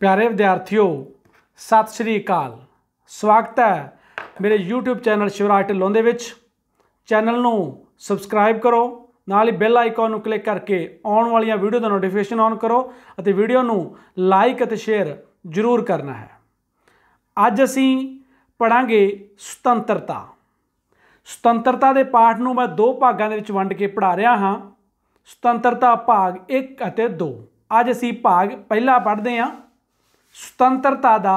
ਪਿਆਰੇ ਵਿਦਿਆਰਥੀਓ ਸਤਿ ਸ੍ਰੀ ਅਕਾਲ ਸਵਾਗਤ ਹੈ ਮੇਰੇ YouTube ਚੈਨਲ ਸ਼ਿਵਰਾਜ ਢਿੱਲੋਂ ਦੇ ਵਿੱਚ ਚੈਨਲ ਨੂੰ ਸਬਸਕ੍ਰਾਈਬ ਕਰੋ ਨਾਲ ਹੀ ਬੈਲ ਆਈਕਨ ਨੂੰ ਕਲਿੱਕ ਕਰਕੇ ਆਉਣ ਵਾਲੀਆਂ ਵੀਡੀਓ ਦਾ ਨੋਟੀਫਿਕੇਸ਼ਨ ਔਨ ਕਰੋ ਅਤੇ ਵੀਡੀਓ ਨੂੰ ਲਾਈਕ ਅਤੇ ਸ਼ੇਅਰ ਜ਼ਰੂਰ ਕਰਨਾ ਹੈ ਅੱਜ ਅਸੀਂ ਪੜਾਂਗੇ ਸੁਤੰਤਰਤਾ ਸੁਤੰਤਰਤਾ ਦੇ ਪਾਠ ਨੂੰ ਮੈਂ ਦੋ ਭਾਗਾਂ ਦੇ ਵਿੱਚ ਵੰਡ ਕੇ ਪੜਾ ਰਿਹਾ ਹਾਂ ਸੁਤੰਤਰਤਾ ਭਾਗ 1 ਅਤੇ 2 ਅੱਜ ਅਸੀਂ ਭਾਗ ਪਹਿਲਾ ਪੜ੍ਹਦੇ ਹਾਂ ਸੁਤੰਤਰਤਾ ਦਾ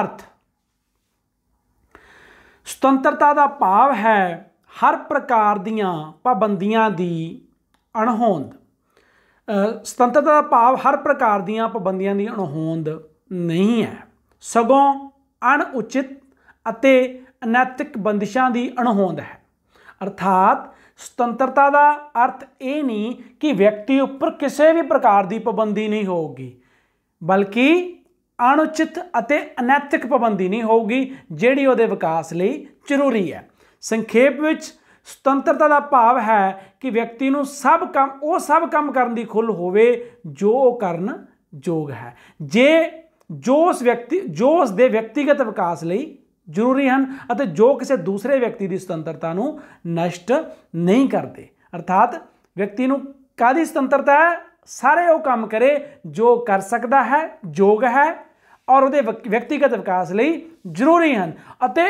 ਅਰਥ ਸੁਤੰਤਰਤਾ ਦਾ ਭਾਵ ਹੈ ਹਰ ਪ੍ਰਕਾਰ ਦੀਆਂ ਪਾਬੰਦੀਆਂ ਦੀ ਅਣਹੋਂਦ ਸੁਤੰਤਰਤਾ ਦਾ ਭਾਵ ਹਰ ਪ੍ਰਕਾਰ ਦੀਆਂ ਪਾਬੰਦੀਆਂ ਦੀ ਅਣਹੋਂਦ ਨਹੀਂ ਹੈ ਸਗੋਂ ਅਣਉਚਿਤ ਅਤੇ ਅਨੈਤਿਕ ਬੰਦਿਸ਼ਾਂ ਦੀ ਅਣਹੋਂਦ ਹੈ ਅਰਥਾਤ ਸੁਤੰਤਰਤਾ ਦਾ ਅਰਥ ਇਹ ਨਹੀਂ ਕਿ ਵਿਅਕਤੀ ਉੱਪਰ ਕਿਸੇ ਵੀ ਪ੍ਰਕਾਰ ਦੀ ਪਾਬੰਦੀ ਨਹੀਂ ਹੋਊਗੀ ਬਲਕਿ ਅਣਉਚਿਤ ਅਤੇ ਅਨੈਤਿਕ ਪਾਬੰਦੀ ਨਹੀਂ ਹੋਊਗੀ ਜਿਹੜੀ ਉਹਦੇ ਵਿਕਾਸ ਲਈ ਜ਼ਰੂਰੀ ਹੈ ਸੰਖੇਪ ਵਿੱਚ ਸੁਤੰਤਰਤਾ ਦਾ ਭਾਵ ਹੈ ਕਿ ਵਿਅਕਤੀ ਨੂੰ ਸਭ ਕੰਮ ਉਹ ਸਭ ਕੰਮ ਕਰਨ ਦੀ ਖੁੱਲ ਹੋਵੇ ਜੋ ਉਹ ਕਰਨ ਯੋਗ ਹੈ ਜੇ ਜੋ ਉਸ ਵਿਅਕਤੀ ਜੋ ਉਸ ਦੇ ਵਿਅਕਤੀਗਤ ਵਿਕਾਸ ਲਈ ਜ਼ਰੂਰੀ ਹਨ ਅਤੇ ਜੋ ਕਿਸੇ ਦੂਸਰੇ ਵਿਅਕਤੀ ਦੀ ਸੁਤੰਤਰਤਾ ਨੂੰ ਨਸ਼ਟ ਨਹੀਂ ਕਰਦੇ ਅਰਥਾਤ ਵਿਅਕਤੀ ਨੂੰ ਕਾਦੀ ਸੁਤੰਤਰਤਾ ਹੈ ਸਾਰੇ ਉਹ ਕੰਮ ਕਰੇ ਜੋ ਕਰ ਸਕਦਾ ਹੈ ਯੋਗ ਹੈ ਔਰ ਉਹਦੇ ਵਿਅਕਤੀਗਤ ਵਿਕਾਸ ਲਈ ਜ਼ਰੂਰੀ ਹਨ ਅਤੇ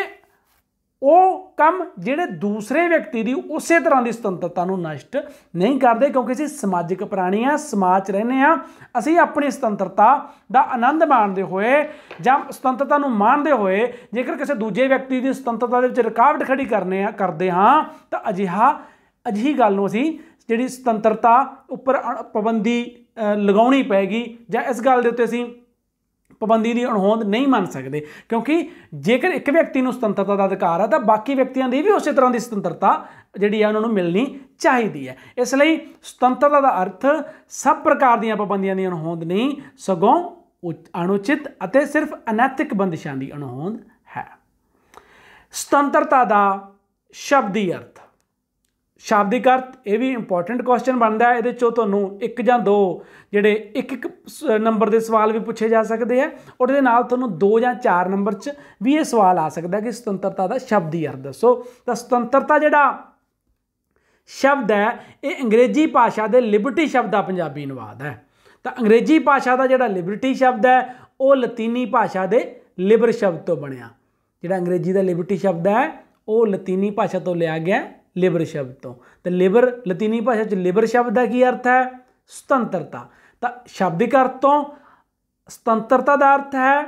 ਉਹ ਕੰਮ ਜਿਹੜੇ ਦੂਸਰੇ ਵਿਅਕਤੀ ਦੀ ਉਸੇ ਤਰ੍ਹਾਂ ਦੀ ਸੁਤੰਤਰਤਾ ਨੂੰ ਨਸ਼ਟ ਨਹੀਂ ਕਰਦੇ ਕਿਉਂਕਿ ਅਸੀਂ ਸਮਾਜਿਕ ਪ੍ਰਾਣੀ ਆ ਸਮਾਜ 'ਚ ਰਹਿੰਦੇ ਆ ਅਸੀਂ ਆਪਣੀ ਸੁਤੰਤਰਤਾ ਦਾ ਆਨੰਦ ਮਾਣਦੇ ਹੋਏ ਜਾਂ ਸੁਤੰਤਰਤਾ ਨੂੰ ਮਾਣਦੇ ਹੋਏ ਜੇਕਰ ਕਿਸੇ ਦੂਜੇ ਵਿਅਕਤੀ ਦੀ ਸੁਤੰਤਰਤਾ ਦੇ ਵਿੱਚ ਰੁਕਾਵਟ ਖੜੀ ਕਰਨੇ ਆ ਕਰਦੇ ਹਾਂ ਤਾਂ ਅਜਿਹਾ ਅਜਿਹੀ ਗੱਲ ਨੂੰ ਅਸੀਂ ਜਿਹੜੀ ਸੁਤੰਤਰਤਾ ਉੱਪਰ ਪਾਬੰਦੀ ਲਗਾਉਣੀ ਪੈਗੀ ਜਾਂ ਇਸ ਗੱਲ ਦੇ ਉੱਤੇ ਅਸੀਂ ਪਾਬੰਦੀ ਦੀ ਅਣਹੋਂਦ ਨਹੀਂ ਮੰਨ ਸਕਦੇ ਕਿਉਂਕਿ ਜੇਕਰ ਇੱਕ ਵਿਅਕਤੀ ਨੂੰ ਸੁਤੰਤਰਤਾ ਦਾ ਅਧਿਕਾਰ ਹੈ ਤਾਂ ਬਾਕੀ ਵਿਅਕਤੀਆਂ ਦੀ ਵੀ ਉਸੇ ਤਰ੍ਹਾਂ ਦੀ ਸੁਤੰਤਰਤਾ ਜਿਹੜੀ ਆ ਉਹਨਾਂ ਨੂੰ ਮਿਲਣੀ ਚਾਹੀਦੀ ਹੈ ਇਸ ਲਈ ਸੁਤੰਤਰਤਾ ਦਾ ਅਰਥ ਸਭ ਪ੍ਰਕਾਰ ਦੀਆਂ ਪਾਬੰਦੀਆਂ ਦੀ ਅਣਹੋਂਦ ਨਹੀਂ ਸਗੋਂ ਅਣਉਚਿਤ ਅਤੇ ਸਿਰਫ ਅਨੈਤਿਕ ਬੰਦਿਸ਼ਾਂ ਦੀ ਅਣਹੋਂਦ ਹੈ ਸੁਤੰਤਰਤਾ ਦਾ ਸ਼ਬਦੀ ਅਰਥ ਸ਼ਾਬਦਿਕ ਅਰਥ ਇਹ ਵੀ ਇੰਪੋਰਟੈਂਟ ਕੁਐਸਚਨ ਬਣਦਾ ਹੈ ਇਹਦੇ ਚੋਂ ਤੁਹਾਨੂੰ ਇੱਕ ਜਾਂ ਦੋ ਜਿਹੜੇ ਇੱਕ ਇੱਕ ਨੰਬਰ ਦੇ ਸਵਾਲ ਵੀ ਪੁੱਛੇ ਜਾ ਸਕਦੇ ਆ ਔਰ ਇਹਦੇ ਨਾਲ ਤੁਹਾਨੂੰ ਦੋ ਜਾਂ ਚਾਰ ਨੰਬਰ 'ਚ ਵੀ ਇਹ ਸਵਾਲ ਆ ਸਕਦਾ ਕਿ ਸੁਤੰਤਰਤਾ ਦਾ ਸ਼ਬਦੀ ਅਰਥ ਦੱਸੋ ਤਾਂ ਸੁਤੰਤਰਤਾ ਜਿਹੜਾ ਸ਼ਬਦ ਹੈ ਇਹ ਅੰਗਰੇਜ਼ੀ ਭਾਸ਼ਾ ਦੇ ਲਿਬਰਟੀ ਸ਼ਬਦ ਦਾ ਪੰਜਾਬੀ ਅਨੁਵਾਦ ਹੈ ਤਾਂ ਅੰਗਰੇਜ਼ੀ ਭਾਸ਼ਾ ਦਾ ਜਿਹੜਾ ਲਿਬਰਟੀ ਸ਼ਬਦ ਹੈ ਉਹ ਲਾਤੀਨੀ ਭਾਸ਼ਾ ਦੇ ਲਿਬਰ ਸ਼ਬਦ ਤੋਂ ਬਣਿਆ ਜਿਹੜਾ ਅੰਗਰੇਜ਼ੀ ਦਾ ਲਿਬਰਟੀ ਸ਼ਬਦ ਹੈ ਉਹ ਲਾਤੀਨੀ ਭਾਸ਼ਾ ਤੋਂ ਲਿਆ ਗਿਆ ਲੇਬਰ ਸ਼ਬਦ ਤੋਂ ਤੇ ਲੇਬਰ ਲਾਤੀਨੀ ਭਾਸ਼ਾ 'ਚ ਲੇਬਰ ਸ਼ਬਦ ਦਾ ਕੀ ਅਰਥ ਹੈ ਸੁਤੰਤਰਤਾ ਤਾਂ ਸ਼ਬਦਿਕ ਅਰਥ ਤੋਂ ਸੁਤੰਤਰਤਾ ਦਾ ਅਰਥ ਹੈ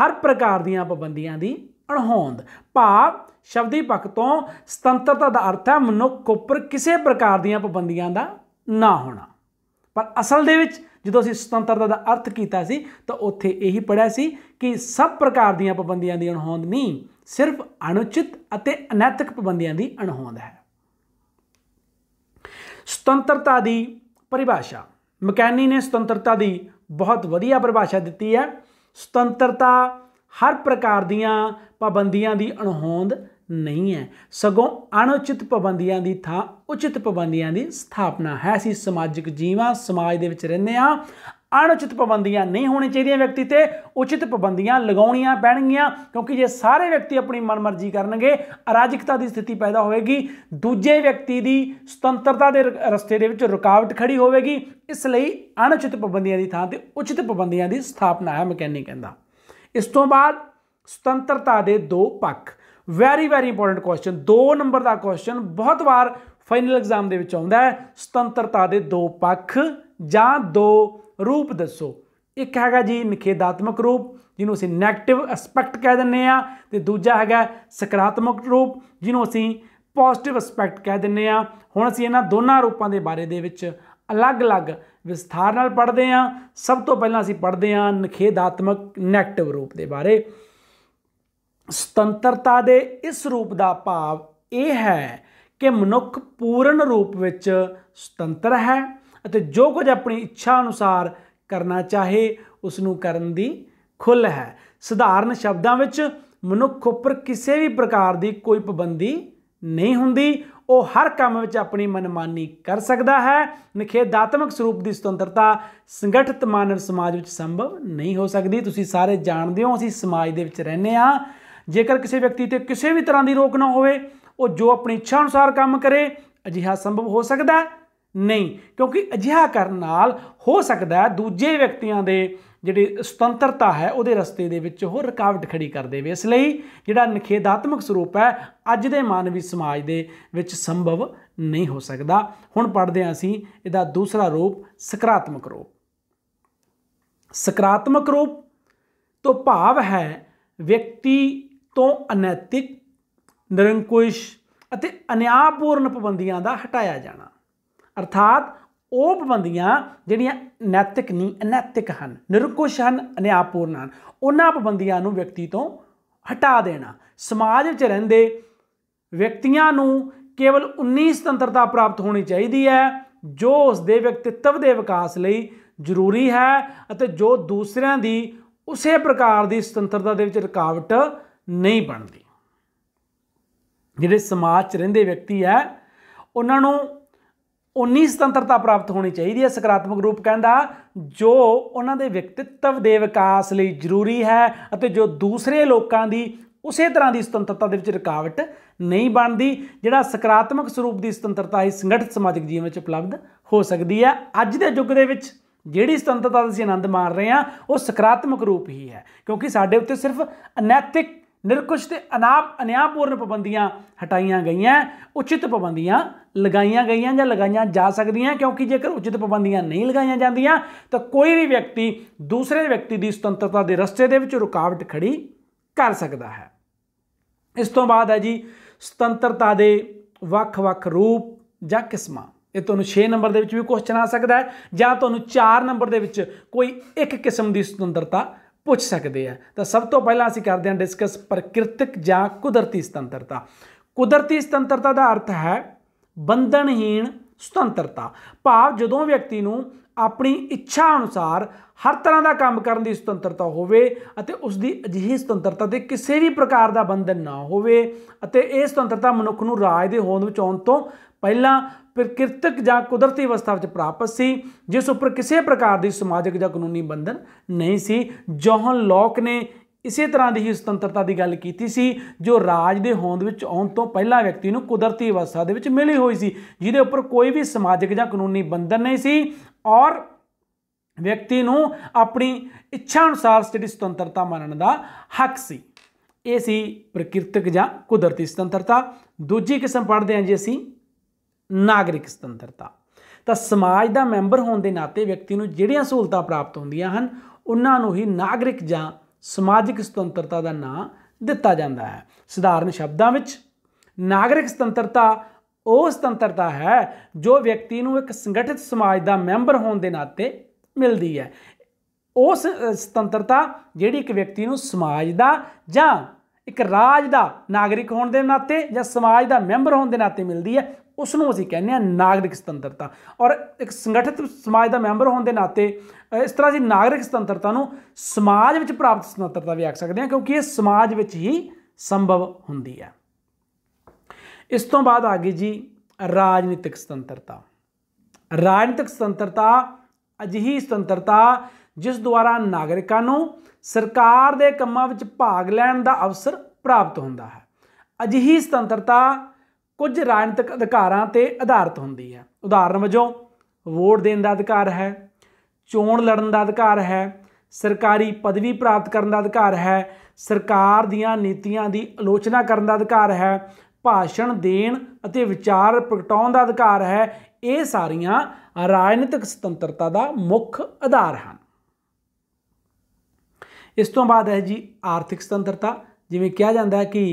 ਹਰ ਪ੍ਰਕਾਰ ਦੀਆਂ ਪਾਬੰਦੀਆਂ ਦੀ ਅਣਹੋਂਦ ਭਾਵ ਸ਼ਬਦੀ ਪੱਖ ਤੋਂ ਸੁਤੰਤਰਤਾ ਦਾ ਅਰਥ ਹੈ ਮਨੁੱਖ ਉੱਪਰ ਕਿਸੇ ਪ੍ਰਕਾਰ ਦੀਆਂ ਪਾਬੰਦੀਆਂ ਦਾ ਨਾ ਹੋਣਾ ਪਰ ਅਸਲ ਦੇ ਵਿੱਚ ਜਦੋਂ ਅਸੀਂ ਸੁਤੰਤਰਤਾ ਦਾ ਅਰਥ ਕੀਤਾ ਸੀ ਤਾਂ ਉੱਥੇ ਇਹੀ ਪੜਿਆ ਸੀ ਕਿ ਸਭ ਪ੍ਰਕਾਰ ਦੀਆਂ ਪਾਬੰਦੀਆਂ ਦੀ ਅਣਹੋਂਦ ਨਹੀਂ ਸਿਰਫ ਅਣਉਚਿਤ ਅਤੇ ਅਨੈਤਿਕ ਪਾਬੰਦੀਆਂ ਦੀ ਅਣਹੋਂਦ ਹੈ ਸੁਤੰਤਰਤਾ ਦੀ ਪਰਿਭਾਸ਼ਾ ਮਕੈਨੀ ਨੇ ਸੁਤੰਤਰਤਾ ਦੀ ਬਹੁਤ ਵਧੀਆ ਪਰਿਭਾਸ਼ਾ ਦਿੱਤੀ ਹੈ ਸੁਤੰਤਰਤਾ ਹਰ ਪ੍ਰਕਾਰ ਦੀਆਂ ਪਾਬੰਦੀਆਂ ਦੀ ਅਣਹੋਂਦ ਨਹੀਂ ਹੈ ਸਗੋਂ ਅਣਉਚਿਤ ਪਾਬੰਦੀਆਂ ਦੀ ਥਾਂ ਉਚਿਤ ਪਾਬੰਦੀਆਂ ਦੀ ਸਥਾਪਨਾ ਹੈ ਅਸੀਂ ਸਮਾਜਿਕ ਜੀਵਾਂ ਸਮਾਜ ਦੇ ਵਿੱਚ ਰਹਿੰਦੇ ਆ ਅਣਉਚਿਤ ਪਾਬੰਦੀਆਂ ਨਹੀਂ ਹੋਣੀ ਚਾਹੀਦੀਆਂ ਵਿਅਕਤੀ ਤੇ ਉਚਿਤ ਪਾਬੰਦੀਆਂ ਲਗਾਉਣੀਆਂ ਪੈਣਗੀਆਂ ਕਿਉਂਕਿ ਜੇ ਸਾਰੇ ਵਿਅਕਤੀ ਆਪਣੀ ਮਨਮਰਜ਼ੀ ਕਰਨਗੇ ਅਰਾਜਕਤਾ ਦੀ ਸਥਿਤੀ ਪੈਦਾ ਹੋਵੇਗੀ ਦੂਜੇ ਵਿਅਕਤੀ ਦੀ ਸੁਤੰਤਰਤਾ ਦੇ ਰਸਤੇ ਦੇ ਵਿੱਚ ਰੁਕਾਵਟ ਖੜੀ ਹੋਵੇਗੀ ਇਸ ਲਈ ਅਣਉਚਿਤ ਪਾਬੰਦੀਆਂ ਦੀ ਥਾਂ ਤੇ ਉਚਿਤ ਪਾਬੰਦੀਆਂ ਦੀ ਸਥਾਪਨਾ ਹੈ ਮਕੈਨਿਕ ਕਹਿੰਦਾ ਇਸ ਤੋਂ ਬਾਅਦ ਸੁਤੰਤਰਤਾ ਦੇ ਦੋ ਪੱਖ very very important question 2 number ਦਾ ਕੁਐਸਚਨ ਬਹੁਤ ਵਾਰ ਫਾਈਨਲ ਐਗਜ਼ਾਮ ਦੇ ਵਿੱਚ ਆਉਂਦਾ ਹੈ ਸੁਤੰਤਰਤਾ ਦੇ ਦੋ ਪੱਖ ਜਾਂ ਦੋ ਰੂਪ ਦੱਸੋ ਇੱਕ ਹੈਗਾ ਜੀ ਨਿਖੇਦਾਤਮਕ ਰੂਪ ਜਿਹਨੂੰ ਅਸੀਂ 네ਗੇਟਿਵ ਐਸਪੈਕਟ ਕਹਿ ਦਿੰਨੇ ਆ ਤੇ ਦੂਜਾ ਹੈਗਾ ਸਕਾਰਾਤਮਕ ਰੂਪ ਜਿਹਨੂੰ ਅਸੀਂ ਪੋਜ਼ਿਟਿਵ ਐਸਪੈਕਟ ਕਹਿ ਦਿੰਨੇ ਆ ਹੁਣ ਅਸੀਂ ਇਹਨਾਂ ਦੋਨਾਂ ਰੂਪਾਂ ਦੇ ਬਾਰੇ ਦੇ ਵਿੱਚ ਅਲੱਗ-ਅਲੱਗ ਵਿਸਥਾਰ ਨਾਲ ਪੜ੍ਹਦੇ ਆ ਸਭ ਤੋਂ ਪਹਿਲਾਂ ਅਸੀਂ ਪੜ੍ਹਦੇ ਆ ਨਿਖੇਦਾਤਮਕ 네ਗੇਟਿਵ ਰੂਪ ਦੇ ਬਾਰੇ ਸੁਤੰਤਰਤਾ ਦੇ ਇਸ ਰੂਪ ਦਾ ਭਾਵ ਇਹ ਹੈ ਕਿ ਮਨੁੱਖ ਪੂਰਨ ਰੂਪ ਵਿੱਚ ਸੁਤੰਤਰ ਹੈ ਅਤੇ ਜੋ ਕੁਝ ਆਪਣੀ ਇੱਛਾ ਅਨੁਸਾਰ ਕਰਨਾ ਚਾਹੇ ਉਸ ਨੂੰ ਕਰਨ ਦੀ ਖੁੱਲ ਹੈ ਸਧਾਰਨ ਸ਼ਬਦਾਂ ਵਿੱਚ ਮਨੁੱਖ ਉੱਪਰ ਕਿਸੇ ਵੀ ਪ੍ਰਕਾਰ ਦੀ ਕੋਈ ਪਾਬੰਦੀ ਨਹੀਂ ਹੁੰਦੀ ਉਹ ਹਰ ਕੰਮ ਵਿੱਚ ਆਪਣੀ ਮਨਮਾਨੀ ਕਰ ਸਕਦਾ ਹੈ ਨਿਖੇਦਾਤਮਕ ਸਰੂਪ ਦੀ ਸੁਤੰਤਰਤਾ ਸੰਗਠਿਤ ਮਾਨਵ ਸਮਾਜ ਵਿੱਚ ਸੰਭਵ ਨਹੀਂ ਹੋ ਸਕਦੀ ਤੁਸੀਂ ਸਾਰੇ ਜਾਣਦੇ ਹੋ ਅਸੀਂ ਸਮਾਜ ਦੇ ਵਿੱਚ ਰਹਿੰਦੇ ਆ ਜੇਕਰ ਕਿਸੇ ਵਿਅਕਤੀ ਤੇ ਕਿਸੇ ਵੀ ਤਰ੍ਹਾਂ ਦੀ ਰੋਕ ਨਾ ਹੋਵੇ ਉਹ ਜੋ ਆਪਣੀ ਇੱਛਾ ਅਨੁਸਾਰ ਕੰਮ ਕਰੇ ਅਜਿਹਾ ਸੰਭਵ ਹੋ ਸਕਦਾ ਹੈ ਨਹੀਂ ਕਿਉਂਕਿ ਅਜਿਹਾ ਕਰਨ ਨਾਲ ਹੋ ਸਕਦਾ ਦੂਜੇ ਵਿਅਕਤੀਆਂ ਦੇ ਜਿਹੜੀ ਸੁਤੰਤਰਤਾ ਹੈ ਉਹਦੇ ਰਸਤੇ ਦੇ ਵਿੱਚ ਉਹ ਰੁਕਾਵਟ ਖੜੀ ਕਰ ਦੇਵੇ ਇਸ ਲਈ ਜਿਹੜਾ ਨਿਖੇਧਾਤਮਕ ਸਰੂਪ ਹੈ ਅੱਜ ਦੇ ਮਾਨਵੀ ਸਮਾਜ ਦੇ ਵਿੱਚ ਸੰਭਵ ਨਹੀਂ ਹੋ ਸਕਦਾ ਹੁਣ ਪੜਦੇ ਹਾਂ ਅਸੀਂ ਇਹਦਾ ਦੂਸਰਾ ਰੂਪ ਸਕਾਰਾਤਮਕ ਰੂਪ ਸਕਾਰਾਤਮਕ ਰੂਪ ਤੋਂ ਭਾਵ ਹੈ ਵਿਅਕਤੀ ਤੋਂ ਅਨੈਤਿਕ ਨਿਰੰਕੁਸ਼ ਅਤੇ ਅਨਿਆਪੂਰਨ ਪਾਬੰਦੀਆਂ ਦਾ ਹਟਾਇਆ ਜਾਣਾ ਅਰਥਾਤ ਉਹ ਪਾਬੰਦੀਆਂ ਜਿਹੜੀਆਂ ਨੈਤਿਕ ਨਹੀਂ ਅਨੈਤਿਕ ਹਨ ਨਿਰਕੁਸ਼ ਹਨ ਅਨਿਆਪੂਰਨ ਹਨ ਉਹਨਾਂ ਪਾਬੰਦੀਆਂ ਨੂੰ ਵਿਅਕਤੀ ਤੋਂ ਹਟਾ ਦੇਣਾ ਸਮਾਜ ਵਿੱਚ ਰਹਿੰਦੇ ਵਿਅਕਤੀਆਂ ਨੂੰ ਕੇਵਲ 19 ਸੁਤੰਤਰਤਾ ਪ੍ਰਾਪਤ ਹੋਣੀ ਚਾਹੀਦੀ ਹੈ ਜੋ ਉਸ ਦੇ ਵਿਅਕਤੀਤਵ ਦੇ ਵਿਕਾਸ ਲਈ ਜ਼ਰੂਰੀ ਹੈ ਅਤੇ ਜੋ ਦੂਸਰਿਆਂ ਦੀ ਉਸੇ ਪ੍ਰਕਾਰ ਦੀ ਸੁਤੰਤਰਤਾ ਦੇ ਵਿੱਚ ਰੁਕਾਵਟ ਨਹੀਂ ਬਣਦੀ ਜਿਹੜੇ ਸਮਾਜ 'ਚ ਰਹਿੰਦੇ ਵਿਅਕਤੀ ਹੈ ਉਹਨਾਂ ਨੂੰ ਉਨੀ ਸੁਤੰਤਰਤਾ ਪ੍ਰਾਪਤ ਹੋਣੀ ਚਾਹੀਦੀ ਹੈ ਸਕਾਰਾਤਮਕ ਰੂਪ ਕਹਿੰਦਾ ਜੋ ਉਹਨਾਂ ਦੇ ਵਿਅਕਤੀਤਵ ਦੇ ਵਿਕਾਸ ਲਈ ਜ਼ਰੂਰੀ ਹੈ ਅਤੇ ਜੋ ਦੂਸਰੇ ਲੋਕਾਂ ਦੀ ਉਸੇ ਤਰ੍ਹਾਂ ਦੀ ਸੁਤੰਤਰਤਾ ਦੇ ਵਿੱਚ ਰੁਕਾਵਟ ਨਹੀਂ ਬਣਦੀ ਜਿਹੜਾ ਸਕਾਰਾਤਮਕ ਸਰੂਪ ਦੀ ਸੁਤੰਤਰਤਾ ਹੀ ਸੰਗਠਿਤ ਸਮਾਜਿਕ ਜੀਵਨ ਵਿੱਚ ਉਪਲਬਧ ਹੋ ਸਕਦੀ ਹੈ ਅੱਜ ਦੇ ਯੁੱਗ ਦੇ ਵਿੱਚ ਜਿਹੜੀ ਸੁਤੰਤਰਤਾ ਦਾ ਅਸੀਂ ਆਨੰਦ ਮਾਣ ਰਹੇ ਹਾਂ ਉਹ ਸਕਾਰਾਤਮਕ ਰੂਪ ਹੀ ਹੈ ਕਿਉਂਕਿ ਸਾਡੇ ਉੱਤੇ ਸਿਰਫ ਅਨੈਤਿਕ ਨਿਰਕੁਸ਼ ਤੇ ਅਨਾਪ ਅਨਿਆਪੂਰਨ ਪਾਬੰਦੀਆਂ ਹਟਾਈਆਂ ਗਈਆਂ ਉਚਿਤ ਪਾਬੰਦੀਆਂ ਲਗਾਈਆਂ ਗਈਆਂ ਜਾਂ ਲਗਾਈਆਂ ਜਾ ਸਕਦੀਆਂ ਕਿਉਂਕਿ ਜੇਕਰ ਉਚਿਤ ਪਾਬੰਦੀਆਂ ਨਹੀਂ ਲਗਾਈਆਂ ਜਾਂਦੀਆਂ ਤਾਂ ਕੋਈ ਵੀ ਵਿਅਕਤੀ ਦੂਸਰੇ ਵਿਅਕਤੀ ਦੀ ਸੁਤੰਤਰਤਾ ਦੇ ਰਸਤੇ ਦੇ ਵਿੱਚ ਰੁਕਾਵਟ ਖੜੀ ਕਰ ਸਕਦਾ ਹੈ ਇਸ ਤੋਂ ਬਾਅਦ ਹੈ ਜੀ ਸੁਤੰਤਰਤਾ ਦੇ ਵੱਖ-ਵੱਖ ਰੂਪ ਜਾਂ ਕਿਸਮਾਂ ਇਹ ਤੁਹਾਨੂੰ 6 ਨੰਬਰ ਦੇ ਵਿੱਚ ਵੀ ਕੁਐਸਚਨ ਆ ਸਕਦਾ ਹੈ ਜਾਂ ਤੁਹਾਨੂੰ 4 ਨੰਬਰ ਦੇ ਵਿੱਚ ਕੋਈ ਇੱਕ ਕਿਸਮ ਦੀ ਸੁਤੰਤਰਤਾ ਪੁੱਛ ਸਕਦੇ ਆ ਤਾਂ ਸਭ ਤੋਂ ਪਹਿਲਾਂ ਅਸੀਂ ਕਰਦੇ ਹਾਂ ਡਿਸਕਸ ਪ੍ਰਕਿਰਤਿਕ ਜਾਂ ਕੁਦਰਤੀ ਸੁਤੰਤਰਤਾ ਕੁਦਰਤੀ ਸੁਤੰਤਰਤਾ ਦਾ ਅਰਥ ਹੈ ਬੰਧਨਹੀਣ ਸੁਤੰਤਰਤਾ ਭਾਵ ਜਦੋਂ ਵਿਅਕਤੀ ਨੂੰ ਆਪਣੀ ਇੱਛਾ ਅਨੁਸਾਰ ਹਰ ਤਰ੍ਹਾਂ ਦਾ ਕੰਮ ਕਰਨ ਦੀ ਸੁਤੰਤਰਤਾ ਹੋਵੇ ਅਤੇ ਉਸ ਦੀ ਅਜਿਹੀ ਸੁਤੰਤਰਤਾ ਤੇ ਕਿਸੇ ਵੀ ਪ੍ਰਕਾਰ ਦਾ ਬੰਧਨ ਨਾ ਹੋਵੇ ਅਤੇ ਇਹ ਸੁਤੰਤਰਤਾ ਮਨੁੱਖ ਨੂੰ ਰਾਜ ਦੇ ਹੋਂਦ ਵਿੱਚ ਆਉਣ ਤੋਂ ਪਹਿਲਾਂ ਪ੍ਰਕਿਰਤਕ ਜਾਂ ਕੁਦਰਤੀ ਅਵਸਥਾ ਵਿੱਚ ਪ੍ਰਾਪਤ ਸੀ ਜਿਸ ਉੱਪਰ ਕਿਸੇ ਪ੍ਰਕਾਰ ਦੀ ਸਮਾਜਿਕ ਜਾਂ ਕਾਨੂੰਨੀ ਬੰਧਨ ਨਹੀਂ ਸੀ ਜੌਹਨ ਲੋਕ ਨੇ ਇਸੇ ਤਰ੍ਹਾਂ ਦੀ ਹੀ ਸੁਤੰਤਰਤਾ ਦੀ ਗੱਲ ਕੀਤੀ ਸੀ ਜੋ ਰਾਜ ਦੇ ਹੋਂਦ ਵਿੱਚ ਆਉਣ ਤੋਂ ਪਹਿਲਾਂ ਵਿਅਕਤੀ ਨੂੰ ਕੁਦਰਤੀ ਅਵਸਥਾ ਦੇ ਵਿੱਚ ਮਿਲੀ ਹੋਈ ਸੀ ਜਿਹਦੇ ਉੱਪਰ ਕੋਈ ਵੀ ਸਮਾਜਿਕ ਜਾਂ ਕਾਨੂੰਨੀ ਬੰਧਨ ਨਹੀਂ ਸੀ ਔਰ ਵਿਅਕਤੀ ਨੂੰ ਆਪਣੀ ਇੱਛਾ ਅਨੁਸਾਰ ਜਿਹੜੀ ਸੁਤੰਤਰਤਾ ਮੰਨਣ ਦਾ ਹੱਕ ਸੀ ਇਹ ਸੀ ਪ੍ਰਕਿਰਤਕ ਜਾਂ ਕੁਦਰਤੀ ਸੁਤੰਤਰਤਾ ਦੂਜੀ ਕਿਸਮ ਪੜ੍ਹਦੇ ਹਾਂ ਜੀ ਅਸੀਂ ਨਾਗਰਿਕ ਸੁਤੰਤਰਤਾ ਤਾਂ ਸਮਾਜ ਦਾ ਮੈਂਬਰ ਹੋਣ ਦੇ ਨਾਤੇ ਵਿਅਕਤੀ ਨੂੰ ਜਿਹੜੀਆਂ ਸਹੂਲਤਾਂ ਪ੍ਰਾਪਤ ਹੁੰਦੀਆਂ ਹਨ ਉਹਨਾਂ ਨੂੰ ਹੀ ਨਾਗਰਿਕ ਜਾਂ ਸਮਾਜਿਕ ਸੁਤੰਤਰਤਾ ਦਾ ਨਾਂ ਦਿੱਤਾ ਜਾਂਦਾ ਹੈ ਸਧਾਰਨ ਸ਼ਬਦਾਂ ਵਿੱਚ ਨਾਗਰਿਕ ਸੁਤੰਤਰਤਾ ਉਹ ਸੁਤੰਤਰਤਾ ਹੈ ਜੋ ਵਿਅਕਤੀ ਨੂੰ ਇੱਕ ਸੰਗਠਿਤ ਸਮਾਜ ਦਾ ਮੈਂਬਰ ਹੋਣ ਦੇ ਨਾਤੇ ਮਿਲਦੀ ਹੈ ਉਸ ਸੁਤੰਤਰਤਾ ਜਿਹੜੀ ਇੱਕ ਵਿਅਕਤੀ ਨੂੰ ਸਮਾਜ ਦਾ ਜਾਂ ਇੱਕ ਰਾਜ ਦਾ ਨਾਗਰਿਕ ਹੋਣ ਦੇ ਨਾਤੇ ਜਾਂ ਸਮਾਜ ਦਾ ਮੈਂਬਰ ਹੋਣ ਦੇ ਨਾਤੇ ਮਿਲਦੀ ਹੈ ਉਸ ਨੂੰ ਅਸੀਂ ਕਹਿੰਦੇ ਆ ਨਾਗਰਿਕ ਸੁਤੰਤਰਤਾ ਔਰ ਇੱਕ ਸੰਗਠਿਤ ਸਮਾਜ ਦਾ ਮੈਂਬਰ ਹੋਣ ਦੇ ਨਾਤੇ ਇਸ ਤਰ੍ਹਾਂ ਦੀ ਨਾਗਰਿਕ ਸੁਤੰਤਰਤਾ ਨੂੰ ਸਮਾਜ ਵਿੱਚ ਪ੍ਰਾਪਤ ਸੁਤੰਤਰਤਾ ਵੀ ਆਖ ਸਕਦੇ ਹਾਂ ਕਿਉਂਕਿ ਇਹ ਸਮਾਜ ਵਿੱਚ ਹੀ ਸੰਭਵ ਹੁੰਦੀ ਹੈ ਇਸ ਤੋਂ ਬਾਅਦ ਆ ਗਈ ਜੀ ਰਾਜਨੀਤਿਕ ਸੁਤੰਤਰਤਾ ਰਾਜਨੀਤਿਕ ਸੁਤੰਤਰਤਾ ਅਜਿਹੀ ਸੁਤੰਤਰਤਾ ਜਿਸ ਦੁਆਰਾ ਨਾਗਰਿਕਾਂ ਨੂੰ ਸਰਕਾਰ ਦੇ ਕੰਮਾਂ ਵਿੱਚ ਭਾਗ ਲੈਣ ਦਾ ਅਵਸਰ ਪ੍ਰਾਪਤ ਹੁੰਦਾ ਹੈ ਅਜਿਹੀ ਸੁਤੰਤਰਤਾ ਕੁਝ ਰਾਜਨੀਤਿਕ ਅਧਿਕਾਰਾਂ ਤੇ ਆਧਾਰਿਤ ਹੁੰਦੀ ਹੈ ਉਦਾਹਰਨ ਵਜੋਂ ਵੋਟ ਦੇਣ ਦਾ ਅਧਿਕਾਰ ਹੈ ਚੋਣ ਲੜਨ ਦਾ ਅਧਿਕਾਰ ਹੈ ਸਰਕਾਰੀ ਪਦਵੀ ਪ੍ਰਾਪਤ ਕਰਨ ਦਾ ਅਧਿਕਾਰ ਹੈ ਸਰਕਾਰ ਦੀਆਂ ਨੀਤੀਆਂ ਦੀ ਆਲੋਚਨਾ ਕਰਨ ਦਾ ਅਧਿਕਾਰ ਹੈ ਭਾਸ਼ਣ ਦੇਣ ਅਤੇ ਵਿਚਾਰ ਪ੍ਰਗਟਾਉਣ ਦਾ ਅਧਿਕਾਰ ਹੈ ਇਹ ਸਾਰੀਆਂ ਰਾਜਨੀਤਿਕ ਸੁਤੰਤਰਤਾ ਦਾ ਮੁੱਖ ਆਧਾਰ ਹਨ ਇਸ ਤੋਂ ਬਾਅਦ ਹੈ ਜੀ ਆਰਥਿਕ ਸੁਤੰਤਰਤਾ ਜਿਵੇਂ ਕਿਹਾ ਜਾਂਦਾ ਹੈ ਕਿ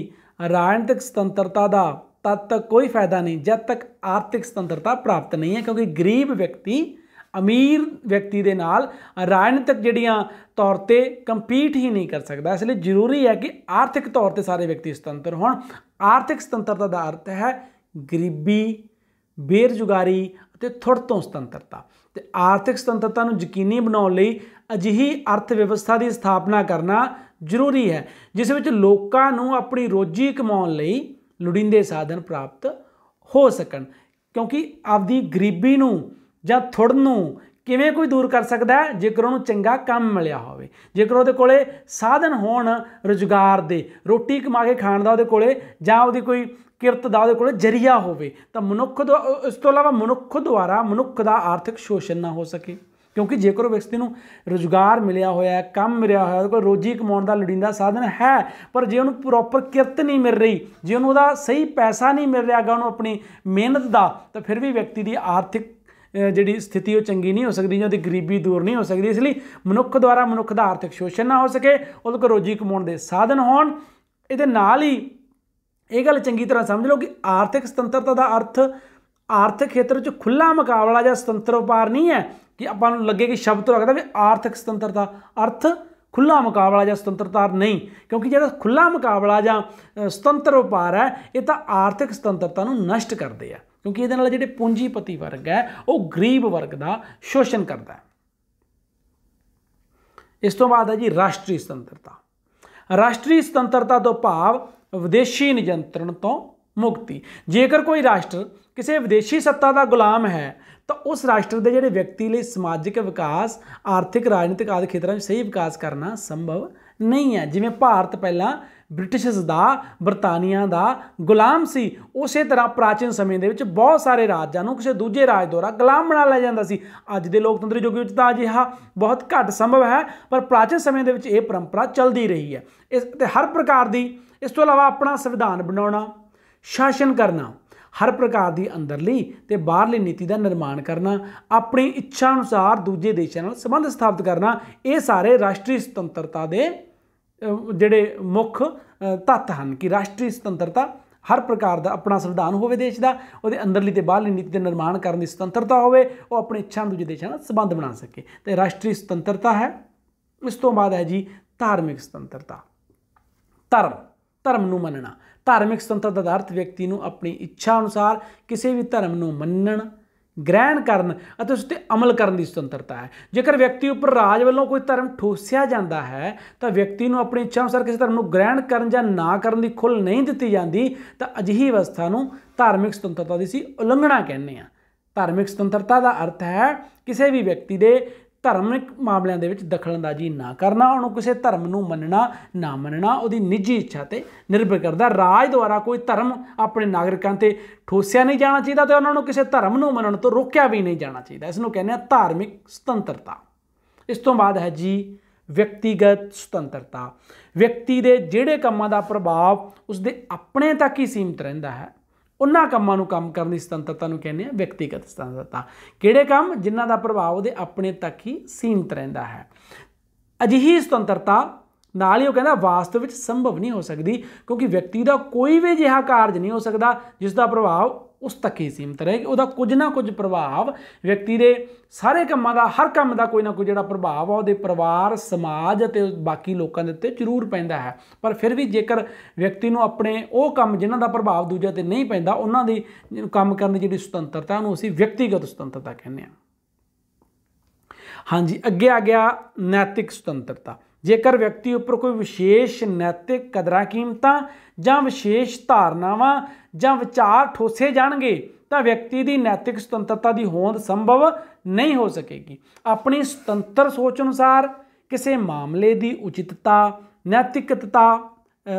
ਰਾਜਨੀਤਿਕ ਸੁਤੰਤਰਤਾ ਦਾ तब तक कोई फ़ायदा नहीं जब तक ਆਰਥਿਕ ਸੁਤੰਤਰਤਾ ਪ੍ਰਾਪਤ ਨਹੀਂ ਹੈ ਕਿਉਂਕਿ ਗਰੀਬ ਵਿਅਕਤੀ ਅਮੀਰ ਵਿਅਕਤੀ ਦੇ ਨਾਲ ਰਾਜਨੀਤਿਕ ਜਿਹੜੀਆਂ ਤੌਰ ਤੇ ਕੰਪੀਟ ਹੀ ਨਹੀਂ ਕਰ ਸਕਦਾ ਇਸ ਲਈ ਜ਼ਰੂਰੀ ਹੈ ਕਿ ਆਰਥਿਕ ਤੌਰ ਤੇ ਸਾਰੇ ਵਿਅਕਤੀ ਸੁਤੰਤਰ ਹੋਣ ਆਰਥਿਕ ਸੁਤੰਤਰਤਾ ਦਾ ਅਰਥ ਹੈ ਗਰੀਬੀ ਬੇਰਜੁਗਾਰੀ ਅਤੇ ਥੁੜ ਤੋਂ ਸੁਤੰਤਰਤਾ ਤੇ ਆਰਥਿਕ ਸੁਤੰਤਰਤਾ ਨੂੰ ਯਕੀਨੀ ਬਣਾਉਣ ਲਈ ਅਜਿਹੀ ਅਰਥ ਵਿਵਸਥਾ ਦੀ ਸਥਾਪਨਾ ਕਰਨਾ ਜ਼ਰੂਰੀ ਹੈ ਜਿਸ ਵਿੱਚ ਲੋਕਾਂ ਨੂੰ ਆਪਣੀ ਰੋਜੀ ਕਮਾਉਣ ਲਈ ਲੋੜੀਂਦੇ ਸਾਧਨ ਪ੍ਰਾਪਤ ਹੋ ਸਕਣ ਕਿਉਂਕਿ ਆਪਦੀ ਗਰੀਬੀ ਨੂੰ ਜਾਂ ਥੁੜ ਨੂੰ ਕਿਵੇਂ ਕੋਈ ਦੂਰ ਕਰ ਸਕਦਾ ਜੇਕਰ ਉਹਨੂੰ ਚੰਗਾ ਕੰਮ ਮਿਲਿਆ ਹੋਵੇ ਜੇਕਰ ਉਹਦੇ ਕੋਲੇ ਸਾਧਨ ਹੋਣ ਰੋਜ਼ਗਾਰ ਦੇ ਰੋਟੀ ਕਮਾ ਕੇ ਖਾਣ ਦਾ ਉਹਦੇ ਕੋਲੇ ਜਾਂ ਉਹਦੀ ਕੋਈ ਕਿਰਤ ਦਾ ਉਹਦੇ ਕੋਲੇ ਜਰੀਆ ਹੋਵੇ ਤਾਂ ਮਨੁੱਖ ਇਸ ਤੋਂ ਇਲਾਵਾ ਮਨੁੱਖ ਦੁਆਰਾ ਮਨੁੱਖ ਦਾ ਆਰਥਿਕ ਸ਼ੋਸ਼ਣ ਨਾ ਹੋ ਸਕੇ ਕਿਉਂਕਿ ਜੇਕਰ ਉਹ ਵਿਅਕਤੀ ਨੂੰ ਰੋਜ਼ਗਾਰ ਮਿਲਿਆ ਹੋਇਆ ਹੈ ਕੰਮ ਮਿਲਿਆ ਹੋਇਆ ਉਹਦੇ ਕੋਲ ਰੋਜੀ ਕਮਾਉਣ ਦਾ ਲੋੜੀਂਦਾ ਸਾਧਨ ਹੈ ਪਰ ਜੇ ਉਹਨੂੰ ਪ੍ਰੋਪਰ ਕਿਰਤ ਨਹੀਂ ਮਿਲ ਰਹੀ ਜੇ ਉਹਨੂੰ ਉਹਦਾ ਸਹੀ ਪੈਸਾ ਨਹੀਂ ਮਿਲ ਰਿਹਾਗਾ ਉਹਨੂੰ ਆਪਣੀ ਮਿਹਨਤ ਦਾ ਤਾਂ ਫਿਰ ਵੀ ਵਿਅਕਤੀ ਦੀ ਆਰਥਿਕ ਜਿਹੜੀ ਸਥਿਤੀ ਉਹ ਚੰਗੀ ਨਹੀਂ ਹੋ ਸਕਦੀ ਜਾਂ ਉਹਦੀ ਗਰੀਬੀ ਦੂਰ ਨਹੀਂ ਹੋ ਸਕਦੀ ਇਸ ਲਈ ਮਨੁੱਖ ਦੁਆਰਾ ਮਨੁੱਖ ਦਾ ਆਰਥਿਕ ਸ਼ੋਸ਼ਣ ਨਾ ਹੋ ਸਕੇ ਉਹਦੇ ਕੋਲ ਰੋਜੀ ਕਮਾਉਣ ਦੇ ਸਾਧਨ ਹੋਣ ਇਹਦੇ ਨਾਲ ਹੀ ਇਹ ਗੱਲ ਚੰਗੀ ਤਰ੍ਹਾਂ ਸਮਝ ਲਓ ਕਿ ਆਰਥਿਕ ਸੁਤੰਤਰਤਾ ਦਾ ਅਰਥ ਆਰਥਿਕ ਖੇਤਰ ਵਿੱਚ ਖੁੱਲਾ ਮੁਕਾਬਲਾ ਜਾਂ ਸੁਤੰਤਰ ਵਪਾਰ ਨਹੀਂ ਹੈ ਕਿ ਆਪਾਂ ਨੂੰ ਲੱਗੇ ਕਿ ਸ਼ਬਦ ਤੋਂ ਲੱਗਦਾ ਵੀ ਆਰਥਿਕ ਸੁਤੰਤਰਤਾ ਅਰਥ ਖੁੱਲਾ ਮੁਕਾਬਲਾ ਜਾਂ ਸੁਤੰਤਰਤਾ ਨਹੀਂ ਕਿਉਂਕਿ ਜਿਹੜਾ ਖੁੱਲਾ ਮੁਕਾਬਲਾ ਜਾਂ ਸੁਤੰਤਰ ਵਪਾਰ ਹੈ ਇਹ ਤਾਂ ਆਰਥਿਕ ਸੁਤੰਤਰਤਾ ਨੂੰ ਨਸ਼ਟ ਕਰਦੇ ਆ ਕਿਉਂਕਿ ਇਹਦੇ ਨਾਲ ਜਿਹੜੇ ਪੂੰਜੀਪਤੀ ਵਰਗ ਹੈ ਉਹ ਗਰੀਬ ਵਰਗ ਦਾ ਸ਼ੋਸ਼ਣ ਕਰਦਾ ਹੈ ਇਸ ਤੋਂ ਬਾਅਦ ਹੈ ਜੀ ਰਾਸ਼ਟਰੀ ਸੁਤੰਤਰਤਾ ਰਾਸ਼ਟਰੀ ਸੁਤੰਤਰਤਾ ਤੋਂ ਭਾਵ ਵਿਦੇਸ਼ੀ ਨਿਯੰਤਰਣ ਤੋਂ ਮੁਕਤੀ ਜੇਕਰ ਕੋਈ ਰਾਸ਼ਟਰ ਕਿਸੇ ਵਿਦੇਸ਼ੀ ਸੱਤਾ ਦਾ ਗੁਲਾਮ ਹੈ ਤਾਂ ਉਸ ਰਾਸ਼ਟਰ ਦੇ ਜਿਹੜੇ ਵਿਅਕਤੀ ਲਈ ਸਮਾਜਿਕ ਵਿਕਾਸ ਆਰਥਿਕ ਰਾਜਨੀਤਿਕ ਆਦਿ ਖੇਤਰਾਂ 'ਚ ਸਹੀ ਵਿਕਾਸ ਕਰਨਾ ਸੰਭਵ ਨਹੀਂ ਹੈ ਜਿਵੇਂ ਭਾਰਤ ਪਹਿਲਾਂ ਬ੍ਰਿਟਿਸ਼ਸ ਦਾ ਬਰਤਾਨੀਆ ਦਾ ਗੁਲਾਮ ਸੀ ਉਸੇ ਤਰ੍ਹਾਂ ਪ੍ਰਾਚੀਨ ਸਮੇਂ ਦੇ ਵਿੱਚ ਬਹੁਤ ਸਾਰੇ ਰਾਜਾਂ ਨੂੰ ਕਿਸੇ ਦੂਜੇ ਰਾਜ ਦੁਆਰਾ ਗੁਲਾਮ ਬਣਾ ਲਿਆ ਜਾਂਦਾ ਸੀ ਅੱਜ ਦੇ ਲੋਕਤੰਤਰੀ ਯੁੱਗ ਵਿੱਚ ਤਾਂ ਅਜਿਹਾ ਬਹੁਤ ਘੱਟ ਸੰਭਵ ਹੈ ਪਰ ਪ੍ਰਾਚੀਨ ਸਮੇਂ ਦੇ ਵਿੱਚ ਇਹ ਪਰੰਪਰਾ ਚੱਲਦੀ ਰਹੀ ਹੈ ਇਸ ਤੇ ਹਰ ਪ੍ਰਕਾਰ ਦੀ ਇਸ ਤੋਂ ਇਲਾਵਾ ਆਪਣਾ ਸੰਵਿਧਾਨ ਬਣਾਉਣਾ ਸ਼ਾਸਨ ਕਰਨਾ ਹਰ ਪ੍ਰਕਾਰ ਦੀ ਅੰਦਰਲੀ ਤੇ ਬਾਹਰਲੀ ਨੀਤੀ ਦਾ ਨਿਰਮਾਣ ਕਰਨਾ ਆਪਣੀ ਇੱਛਾ ਅਨੁਸਾਰ ਦੂਜੇ ਦੇਸ਼ਾਂ ਨਾਲ ਸੰਬੰਧ ਸਥਾਪਿਤ ਕਰਨਾ ਇਹ ਸਾਰੇ ਰਾਸ਼ਟਰੀ ਸੁਤੰਤਰਤਾ ਦੇ ਜਿਹੜੇ ਮੁੱਖ ਤੱਤ ਹਨ ਕਿ ਰਾਸ਼ਟਰੀ ਸੁਤੰਤਰਤਾ ਹਰ ਪ੍ਰਕਾਰ ਦਾ ਆਪਣਾ ਸੰਵਿਧਾਨ ਹੋਵੇ ਦੇਸ਼ ਦਾ ਉਹਦੇ ਅੰਦਰਲੀ ਤੇ ਬਾਹਰਲੀ ਨੀਤੀ ਦੇ ਨਿਰਮਾਣ ਕਰਨ ਦੀ ਸੁਤੰਤਰਤਾ ਹੋਵੇ ਉਹ ਆਪਣੀ ਇੱਛਾ ਨੂੰ ਦੂਜੇ ਦੇਸ਼ਾਂ ਨਾਲ ਸੰਬੰਧ ਬਣਾ ਸਕੇ ਤੇ ਰਾਸ਼ਟਰੀ ਸੁਤੰਤਰਤਾ ਹੈ ਇਸ ਤੋਂ ਬਾਅਦ ਹੈ ਜੀ ਧਾਰਮਿਕ ਸੁਤੰਤਰਤਾ ਧਰਮ ਧਰਮ ਨੂੰ ਮੰਨਣਾ ਧਾਰਮਿਕ ਸੁਤੰਤਰਤਾ ਦਾ ਅਰਥ ਵਿਅਕਤੀ ਨੂੰ ਆਪਣੀ ਇੱਛਾ ਅਨੁਸਾਰ ਕਿਸੇ ਵੀ ਧਰਮ ਨੂੰ ਮੰਨਣ ਗ੍ਰਹਿਣ ਕਰਨ ਅਤੇ ਉਸ ਤੇ ਅਮਲ ਕਰਨ ਦੀ ਸੁਤੰਤਰਤਾ ਹੈ ਜੇਕਰ ਵਿਅਕਤੀ ਉੱਪਰ ਰਾਜ ਵੱਲੋਂ ਕੋਈ ਧਰਮ ਠੋਸਿਆ ਜਾਂਦਾ ਹੈ ਤਾਂ ਵਿਅਕਤੀ ਨੂੰ ਆਪਣੀ ਇੱਛਾ ਅਨੁਸਾਰ ਕਿਸੇ ਧਰਮ ਨੂੰ ਗ੍ਰਹਿਣ ਕਰਨ ਜਾਂ ਨਾ ਕਰਨ ਦੀ ਖੁੱਲ ਨਹੀਂ ਦਿੱਤੀ ਜਾਂਦੀ ਤਾਂ ਅਜਿਹੀ ਅਵਸਥਾ ਨੂੰ ਧਾਰਮਿਕ ਸੁਤੰਤਰਤਾ ਦੀ ਸੀ ਉਲੰਘਣਾ ਕਹਿੰਦੇ ਆ ਧਾਰਮਿਕ ਸੁਤੰਤਰਤਾ ਦਾ ਅਰਥ ਹੈ ਕਿਸੇ ਵੀ ਵਿਅਕਤੀ ਦੇ ਧਾਰਮਿਕ ਮਾਮਲਿਆਂ ਦੇ ਵਿੱਚ ਦਖਲਅੰਦਾਜ਼ੀ ਨਾ ਕਰਨਾ ਉਹਨੂੰ ਕਿਸੇ ਧਰਮ ਨੂੰ ਮੰਨਣਾ ਨਾ ਮੰਨਣਾ ਉਹਦੀ ਨਿੱਜੀ ਇੱਛਾ ਤੇ ਨਿਰਭਰ ਕਰਦਾ ਰਾਜ ਦੁਆਰਾ ਕੋਈ ਧਰਮ ਆਪਣੇ ਨਾਗਰਿਕਾਂ ਤੇ ਠੋਸਿਆ ਨਹੀਂ ਜਾਣਾ ਚਾਹੀਦਾ ਤੇ ਉਹਨਾਂ ਨੂੰ ਕਿਸੇ ਧਰਮ ਨੂੰ ਮੰਨਣ ਤੋਂ ਰੋਕਿਆ ਵੀ ਨਹੀਂ ਜਾਣਾ ਚਾਹੀਦਾ ਇਸ ਨੂੰ ਕਹਿੰਦੇ ਆ ਧਾਰਮਿਕ ਸੁਤੰਤਰਤਾ ਇਸ ਤੋਂ ਬਾਅਦ ਹੈ ਜੀ ਵਿਅਕਤੀਗਤ ਸੁਤੰਤਰਤਾ ਵਿਅਕਤੀ ਦੇ ਜਿਹੜੇ ਕੰਮਾਂ ਦਾ ਪ੍ਰਭਾਵ ਉਸਦੇ ਆਪਣੇ ਤੱਕ ਹੀ ਸੀਮਿਤ ਰਹਿੰਦਾ ਹੈ ਉਹਨਾਂ ਕੰਮਾਂ ਨੂੰ ਕੰਮ ਕਰਨ ਦੀ ਸੁਤੰਤਰਤਾ ਨੂੰ ਕਹਿੰਦੇ ਆ ਵਿਅਕਤੀਗਤ ਸੁਤੰਤਰਤਾ ਕਿਹੜੇ ਕੰਮ ਜਿਨ੍ਹਾਂ ਦਾ ਪ੍ਰਭਾਵ ਉਹਦੇ ਆਪਣੇ ਤੱਕ ਹੀ ਸੀਮਿਤ ਰਹਿੰਦਾ ਹੈ ਅਜਿਹੀ ਸੁਤੰਤਰਤਾ ਨਾਲ ਹੀ ਉਹ ਕਹਿੰਦਾ ਵਾਸਤਵ ਵਿੱਚ ਸੰਭਵ ਨਹੀਂ ਹੋ ਸਕਦੀ ਕਿਉਂਕਿ ਵਿਅਕਤੀ ਦਾ ਕੋਈ ਵੀ ਜਿਹਾ ਕਾਰਜ ਨਹੀਂ ਹੋ ਸਕਦਾ ਜਿਸ ਦਾ ਪ੍ਰਭਾਵ ਉਸ ਤੱਕ ਹੀ ਸੀਮਤ ਰਹੇਗੀ ਉਹਦਾ ਕੁਝ ਨਾ ਕੁਝ ਪ੍ਰਭਾਵ ਵਿਅਕਤੀ ਦੇ ਸਾਰੇ ਕੰਮਾਂ ਦਾ ਹਰ ਕੰਮ ਦਾ ਕੋਈ ਨਾ ਕੋਈ ਜਿਹੜਾ ਪ੍ਰਭਾਵ ਆ ਉਹਦੇ ਪਰਿਵਾਰ ਸਮਾਜ ਅਤੇ ਬਾਕੀ ਲੋਕਾਂ ਦੇ ਉੱਤੇ ਜ਼ਰੂਰ ਪੈਂਦਾ ਹੈ ਪਰ ਫਿਰ ਵੀ ਜੇਕਰ ਵਿਅਕਤੀ ਨੂੰ ਆਪਣੇ ਉਹ ਕੰਮ ਜਿਨ੍ਹਾਂ ਦਾ ਪ੍ਰਭਾਵ ਦੂਜਿਆਂ ਤੇ ਨਹੀਂ ਪੈਂਦਾ ਉਹਨਾਂ ਦੀ ਕੰਮ ਕਰਨ ਦੀ ਜਿਹੜੀ ਸੁਤੰਤਰਤਾ ਉਹਨੂੰ ਅਸੀਂ ਵਿਅਕਤੀਗਤ ਸੁਤੰਤਰਤਾ ਕਹਿੰਦੇ ਹਾਂ ਹਾਂਜੀ ਅੱਗੇ ਆ ਗਿਆ ਨੈਤਿਕ ਸੁਤੰਤਰਤਾ ਜੇਕਰ ਵਿਅਕਤੀ ਉੱਪਰ ਕੋਈ ਵਿਸ਼ੇਸ਼ ਨੈਤਿਕ ਕਦਰਾਂ ਕੀਮਤਾਂ ਜਾਂ ਵਿਸ਼ੇਸ਼ ਧਾਰਨਾਵਾਂ ਜਾਂ ਵਿਚਾਰ ਠੋਸੇ ਜਾਣਗੇ ਤਾਂ ਵਿਅਕਤੀ ਦੀ ਨੈਤਿਕ ਸੁਤੰਤਰਤਾ ਦੀ ਹੋਂਦ ਸੰਭਵ ਨਹੀਂ ਹੋ ਸਕੇਗੀ ਆਪਣੀ ਸੁਤੰਤਰ ਸੋਚ ਅਨੁਸਾਰ ਕਿਸੇ ਮਾਮਲੇ ਦੀ ਉਚਿਤਤਾ ਨੈਤਿਕਤਾ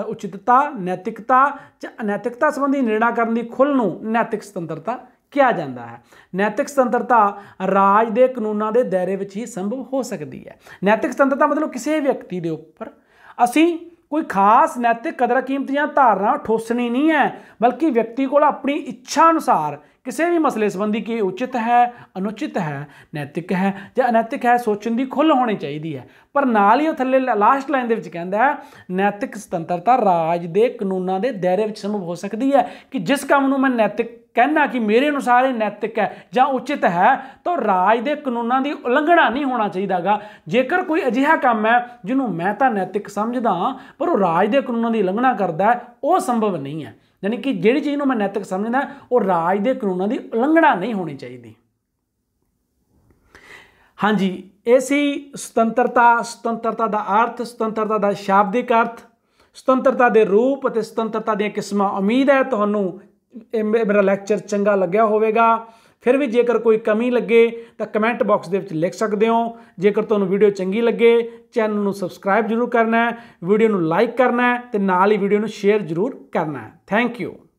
ਉਚਿਤਤਾ ਨੈਤਿਕਤਾ ਜਾਂ ਅਨੈਤਿਕਤਾ ਸੰਬੰਧੀ ਨਿਰਣਾ ਕਰਨ ਦੀ ਖੁੱਲ ਨੂੰ ਨੈਤਿਕ ਸੁਤੰਤਰਤਾ ਕਿਹਾ ਜਾਂਦਾ ਹੈ ਨੈਤਿਕ ਸੁਤੰਤਰਤਾ ਰਾਜ ਦੇ ਕਾਨੂੰਨਾਂ ਦੇ ਦਾਇਰੇ ਵਿੱਚ ਹੀ ਸੰਭਵ ਹੋ ਸਕਦੀ ਹੈ ਨੈਤਿਕ ਸੁਤੰਤਰਤਾ ਮਤਲਬ ਕਿਸੇ ਵਿਅਕਤੀ ਦੇ ਉੱਪਰ ਅਸੀਂ ਕੋਈ ਖਾਸ ਨੈਤਿਕ ਕਦਰ ਕੀਮਤ ਜਾਂ ਧਾਰਨਾ ਠੋਸਣੀ ਨਹੀਂ ਹੈ ਬਲਕਿ ਵਿਅਕਤੀ ਕੋਲ ਆਪਣੀ ਇੱਛਾ ਅਨੁਸਾਰ ਕਿਸੇ ਵੀ ਮਸਲੇ ਸੰਬੰਧੀ ਕੀ ਉਚਿਤ ਹੈ ਅਨੁਚਿਤ ਹੈ ਨੈਤਿਕ ਹੈ ਜਾਂ ਅਨੈਤਿਕ ਹੈ ਸੋਚਣ ਦੀ ਖੁੱਲ੍ਹ ਹੋਣੀ ਚਾਹੀਦੀ ਹੈ ਪਰ ਨਾਲ ਹੀ ਉਹ ਥੱਲੇ ਲਾਸਟ ਲਾਈਨ ਦੇ ਵਿੱਚ ਕਹਿੰਦਾ ਹੈ ਨੈਤਿਕ ਸੁਤੰਤਰਤਾ ਰਾਜ ਦੇ ਕਾਨੂੰਨਾਂ ਦੇ ਦਾਇਰੇ ਵਿੱਚ ਸੰਭਵ ਹੋ ਸਕਦੀ ਹੈ ਕਿ ਜਿਸ ਕੰਮ ਨੂੰ ਮੈਂ ਨੈਤਿਕ ਕਹਿਣਾ ਕਿ ਮੇਰੇ ਅਨੁਸਾਰ ਇਹ ਨੈਤਿਕ ਹੈ ਜਾਂ ਉਚਿਤ ਹੈ ਤਾਂ ਰਾਜ ਦੇ ਕਾਨੂੰਨਾਂ ਦੀ ਉਲੰਘਣਾ ਨਹੀਂ ਹੋਣਾ ਚਾਹੀਦਾਗਾ ਜੇਕਰ ਕੋਈ ਅਜਿਹਾ ਕੰਮ ਹੈ ਜਿਹਨੂੰ ਮੈਂ ਤਾਂ ਨੈਤਿਕ ਸਮਝਦਾ ਪਰ ਉਹ ਰਾਜ ਦੇ ਕਾਨੂੰਨਾਂ ਦੀ ਉਲੰਘਣਾ ਕਰਦਾ ਉਹ ਸੰਭਵ ਨਹੀਂ ਹੈ ਯਾਨੀ ਕਿ ਜਿਹੜੀ ਚੀਜ਼ ਨੂੰ ਮੈਂ ਨੈਤਿਕ ਸਮਝਦਾ ਉਹ ਰਾਜ ਦੇ ਕਾਨੂੰਨਾਂ ਦੀ ਉਲੰਘਣਾ ਨਹੀਂ ਹੋਣੀ ਚਾਹੀਦੀ ਹਾਂਜੀ ਐਸੀ ਸੁਤੰਤਰਤਾ ਸੁਤੰਤਰਤਾ ਦਾ ਅਰਥ ਸੁਤੰਤਰਤਾ ਦਾ ਸ਼ਾਬਦਿਕ ਅਰਥ ਸੁਤੰਤਰਤਾ ਦੇ ਰੂਪ ਅਤੇ ਸੁਤੰਤਰਤਾ ਦੀਆਂ ਕਿਸਮਾਂ ਉਮੀਦ ਹੈ ਤੁਹਾਨੂੰ ਇਹ ਮੇਰਾ ਲੈਕਚਰ ਚੰਗਾ ਲੱਗਿਆ ਹੋਵੇਗਾ ਫਿਰ ਵੀ ਜੇਕਰ ਕੋਈ ਕਮੀ ਲੱਗੇ ਤਾਂ ਕਮੈਂਟ ਬਾਕਸ ਦੇ ਵਿੱਚ ਲਿਖ ਸਕਦੇ ਹੋ ਜੇਕਰ ਤੁਹਾਨੂੰ ਵੀਡੀਓ ਚੰਗੀ ਲੱਗੇ ਚੈਨਲ ਨੂੰ ਸਬਸਕ੍ਰਾਈਬ ਜ਼ਰੂਰ ਕਰਨਾ ਹੈ ਵੀਡੀਓ ਨੂੰ ਲਾਈਕ ਕਰਨਾ ਹੈ ਤੇ ਨਾਲ ਹੀ ਵੀਡੀਓ ਨੂੰ ਸ਼ੇਅਰ ਜ਼ਰੂਰ ਕਰਨਾ ਹੈ ਥੈਂਕ ਯੂ